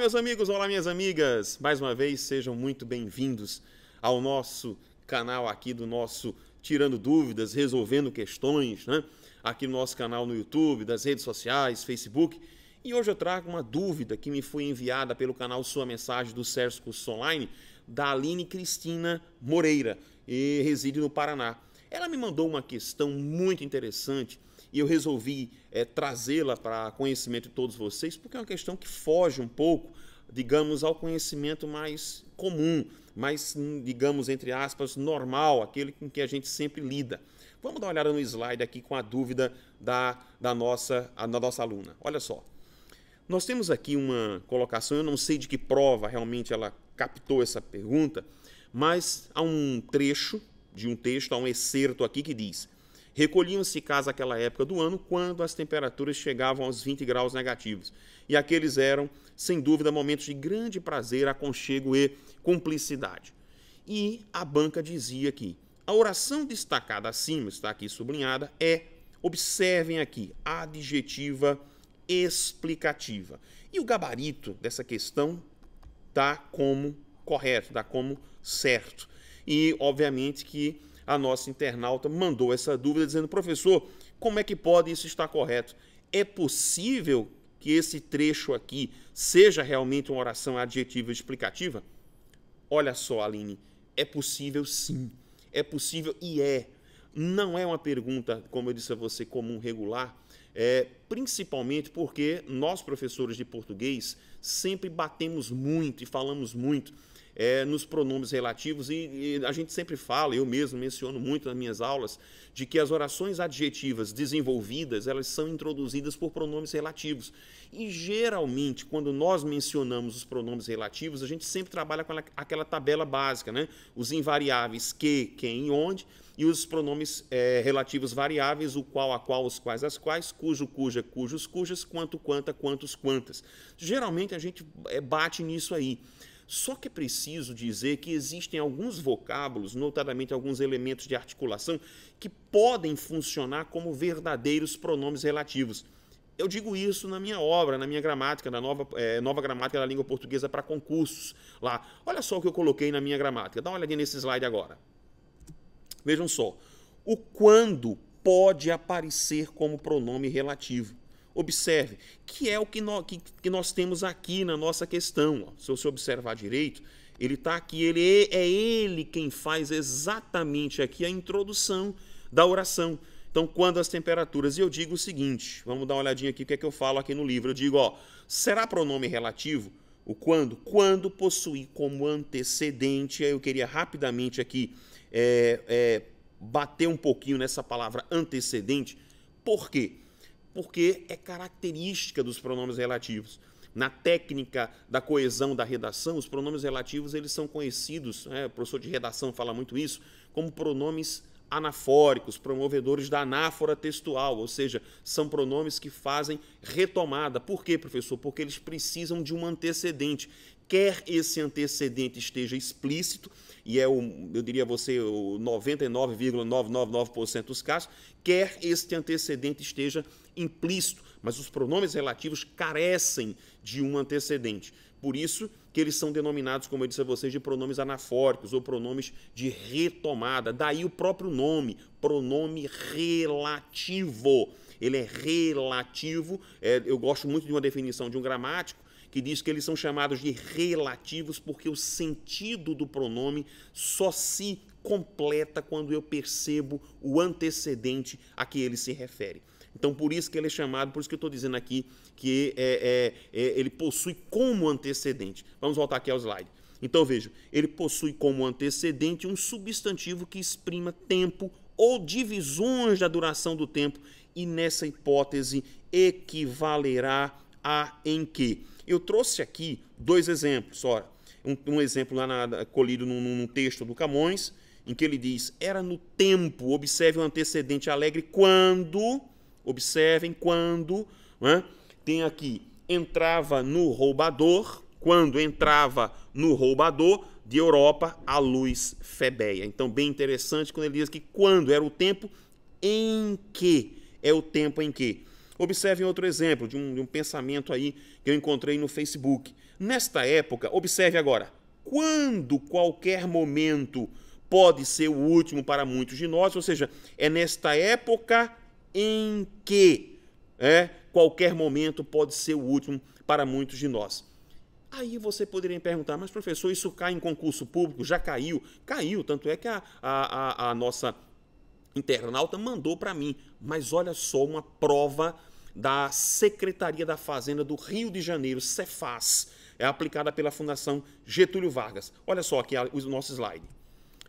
meus amigos, olá, minhas amigas. Mais uma vez, sejam muito bem-vindos ao nosso canal aqui do nosso Tirando Dúvidas, Resolvendo Questões, né? Aqui no nosso canal no YouTube, das redes sociais, Facebook. E hoje eu trago uma dúvida que me foi enviada pelo canal Sua Mensagem do Sérgio Curso Online, da Aline Cristina Moreira, e reside no Paraná. Ela me mandou uma questão muito interessante e eu resolvi é, trazê-la para conhecimento de todos vocês, porque é uma questão que foge um pouco, digamos, ao conhecimento mais comum, mais, digamos, entre aspas, normal, aquele com que a gente sempre lida. Vamos dar uma olhada no slide aqui com a dúvida da, da, nossa, a, da nossa aluna. Olha só. Nós temos aqui uma colocação, eu não sei de que prova realmente ela captou essa pergunta, mas há um trecho de um texto, há um excerto aqui que diz: Recolhiam-se casa aquela época do ano quando as temperaturas chegavam aos 20 graus negativos. E aqueles eram, sem dúvida, momentos de grande prazer, aconchego e cumplicidade. E a banca dizia que a oração destacada acima, está aqui sublinhada, é, observem aqui, adjetiva explicativa. E o gabarito dessa questão dá como correto, dá como certo. E, obviamente, que a nossa internauta mandou essa dúvida dizendo: professor, como é que pode isso estar correto? É possível que esse trecho aqui seja realmente uma oração adjetiva explicativa? Olha só, Aline, é possível sim. É possível e é. Não é uma pergunta, como eu disse a você, comum regular, é, principalmente porque nós, professores de português, sempre batemos muito e falamos muito é, nos pronomes relativos, e, e, a gente sempre fala, eu mesmo menciono muito nas minhas aulas, de que as orações adjetivas desenvolvidas, elas são introduzidas por pronomes relativos. E geralmente, quando nós mencionamos os pronomes relativos, a gente sempre trabalha com aquela tabela básica, né? Os invariáveis que, quem e onde, e os pronomes é, relativos variáveis, o qual, a qual, os quais, as quais, cujo, cuja, cujos, cujas, quanto, quanta, quantos, quantas. Geralmente a gente é, bate nisso aí. Só que é preciso dizer que existem alguns vocábulos, notadamente alguns elementos de articulação, que podem funcionar como verdadeiros pronomes relativos. Eu digo isso na minha obra, na minha gramática, na nova, é, nova gramática da língua portuguesa para concursos. Lá, olha só o que eu coloquei na minha gramática. Dá uma olhadinha nesse slide agora. Vejam só. O quando pode aparecer como pronome relativo. Observe, que é o que, no, que, que nós temos aqui na nossa questão. Ó. Se você observar direito, ele está aqui, ele é, é ele quem faz exatamente aqui a introdução da oração. Então, quando as temperaturas, e eu digo o seguinte, vamos dar uma olhadinha aqui o que é que eu falo aqui no livro. Eu digo, ó, será pronome relativo? O quando? Quando possuir como antecedente, aí eu queria rapidamente aqui é, é, bater um pouquinho nessa palavra antecedente. Por quê? porque é característica dos pronomes relativos. Na técnica da coesão da redação, os pronomes relativos eles são conhecidos, né? o professor de redação fala muito isso, como pronomes anafóricos, promovedores da anáfora textual, ou seja, são pronomes que fazem retomada. Por quê, professor? Porque eles precisam de um antecedente quer esse antecedente esteja explícito, e é, o, eu diria a você, o 99,999% dos casos, quer este antecedente esteja implícito, mas os pronomes relativos carecem de um antecedente. Por isso que eles são denominados, como eu disse a vocês, de pronomes anafóricos ou pronomes de retomada. Daí o próprio nome, pronome relativo. Ele é relativo. É, eu gosto muito de uma definição de um gramático que diz que eles são chamados de relativos porque o sentido do pronome só se completa quando eu percebo o antecedente a que ele se refere. Então, por isso que ele é chamado, por isso que eu estou dizendo aqui que é, é, é, ele possui como antecedente. Vamos voltar aqui ao slide. Então, veja, ele possui como antecedente um substantivo que exprima tempo ou divisões da duração do tempo, e nessa hipótese equivalerá a em que. Eu trouxe aqui dois exemplos, ora Um, um exemplo lá na, colhido num, num texto do Camões, em que ele diz: Era no tempo, observe o antecedente alegre, quando, observem, quando, né? tem aqui, entrava no roubador, quando entrava no roubador de Europa a luz febeia. Então, bem interessante quando ele diz que quando era o tempo em que, é o tempo em que Observe outro exemplo de um, de um pensamento aí que eu encontrei no Facebook. Nesta época, observe agora, quando qualquer momento pode ser o último para muitos de nós, ou seja, é nesta época em que é, qualquer momento pode ser o último para muitos de nós. Aí você poderia me perguntar, mas professor, isso cai em concurso público? Já caiu? Caiu, tanto é que a, a, a nossa internauta mandou para mim. Mas olha só uma prova da Secretaria da Fazenda do Rio de Janeiro, Cefaz, é aplicada pela Fundação Getúlio Vargas. Olha só aqui o nosso slide.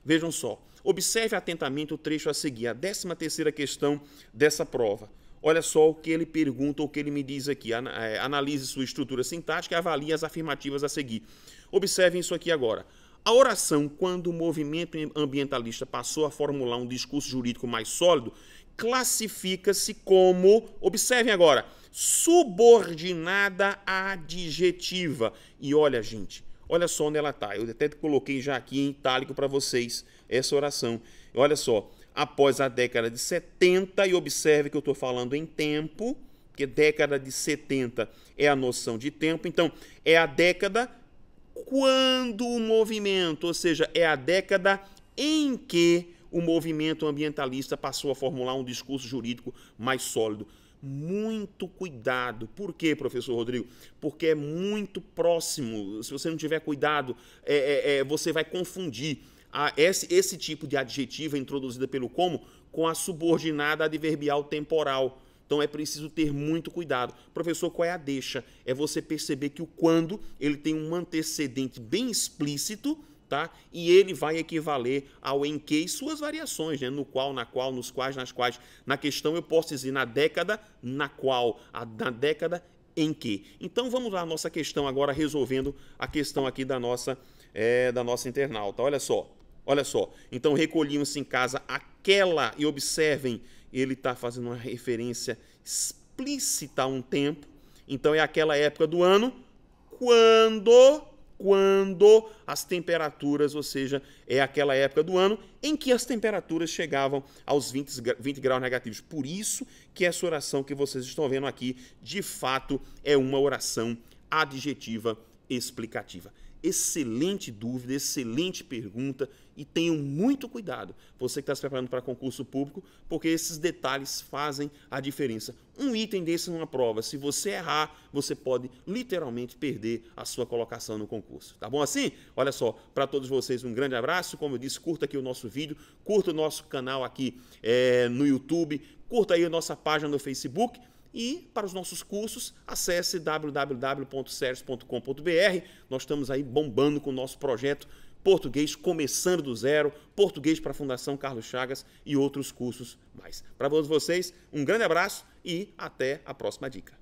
Vejam só. Observe atentamente o trecho a seguir, a 13 terceira questão dessa prova. Olha só o que ele pergunta, o que ele me diz aqui. É, analise sua estrutura sintática e avalie as afirmativas a seguir. Observe isso aqui agora. A oração, quando o movimento ambientalista passou a formular um discurso jurídico mais sólido, classifica-se como, observem agora, subordinada adjetiva. E olha, gente, olha só onde ela está. Eu até coloquei já aqui em itálico para vocês essa oração. Olha só, após a década de 70, e observe que eu estou falando em tempo, porque década de 70 é a noção de tempo, então é a década quando o movimento, ou seja, é a década em que o movimento ambientalista passou a formular um discurso jurídico mais sólido. Muito cuidado. Por quê, professor Rodrigo? Porque é muito próximo. Se você não tiver cuidado, é, é, é você vai confundir a, esse, esse tipo de adjetivo introduzida pelo como com a subordinada adverbial temporal. Então é preciso ter muito cuidado. Professor, qual é a deixa? É você perceber que o quando ele tem um antecedente bem explícito tá? E ele vai equivaler ao em que e suas variações, né? No qual, na qual, nos quais, nas quais. Na questão eu posso dizer na década, na qual, a, na década em que. Então vamos lá, nossa questão agora resolvendo a questão aqui da nossa é, da nossa internauta. Olha só, olha só. Então recolhiam-se em casa aquela e observem, ele está fazendo uma referência explícita a um tempo. Então é aquela época do ano quando quando as temperaturas, ou seja, é aquela época do ano em que as temperaturas chegavam aos 20, 20 graus negativos. Por isso que essa oração que vocês estão vendo aqui, de fato, é uma oração adjetiva explicativa. Excelente dúvida, excelente pergunta e tenham muito cuidado, você que está se preparando para concurso público, porque esses detalhes fazem a diferença. Um item desse numa prova, se você errar, você pode literalmente perder a sua colocação no concurso. Tá bom assim? Olha só, para todos vocês um grande abraço. Como eu disse, curta aqui o nosso vídeo, curta o nosso canal aqui é, no YouTube, curta aí a nossa página no Facebook. E para os nossos cursos, acesse www.seres.com.br Nós estamos aí bombando com o nosso projeto português começando do zero, português para a Fundação Carlos Chagas e outros cursos mais. Para todos vocês, um grande abraço e até a próxima dica.